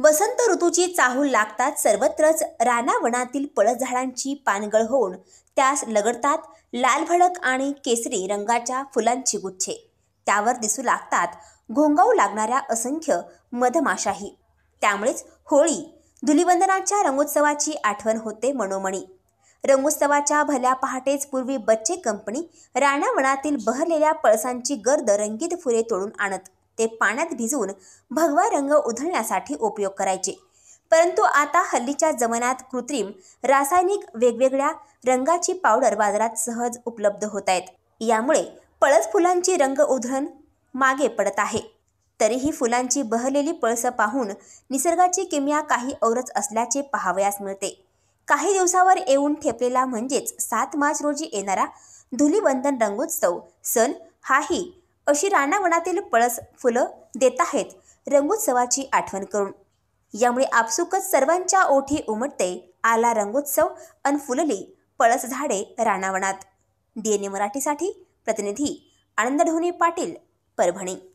वसंत ऋतूची चाहूल लागतात सर्वत्रच रानावनातील पळझाडांची पानगळ होऊन त्यास लगडतात लालभडक आणि केसरी रंगाच्या फुलांची गुच्छे त्यावर दिसू लागतात घोंगावू लागणाऱ्या असंख्य मधमाशाही त्यामुळेच होळी धुलिवंदनाच्या रंगोत्सवाची आठवण होते मनोमणी रंगोत्सवाच्या भल्या पहाटेच पूर्वी बच्चे कंपनी राणावनातील बहरलेल्या पळसांची गर्द रंगीत फुले तोडून आणत ते पाण्यात भिजवून भगवा रंग उधळण्यासाठी उपयोग करायचे परंतु आता हल्लीच्या जमान्यात कृत्रिम रासायनिक वेगवेगळ्या रंगाची पावडर बाजारात सहज उपलब्ध होत आहेत यामुळे पळस फुलांची रंग उधळण मागे पडत आहे तरीही फुलांची बहलेली पळसं पाहून निसर्गाची किमया काही औरच असल्याचे पाहावयास मिळते काही दिवसावर येऊन ठेपलेला म्हणजेच सात मार्च रोजी येणारा धुलीबंधन रंगोत्सव सण हाही अशी रानावनातील पळस फुलं देत आहेत रंगोत्सवाची आठवण करून यामुळे आपसुकच सर्वांच्या ओठी उमटते आला रंगोत्सव अन फुलली पळस झाडे रानावनात डीएनए मराठीसाठी प्रतिनिधी ढोणी पाटील परभणी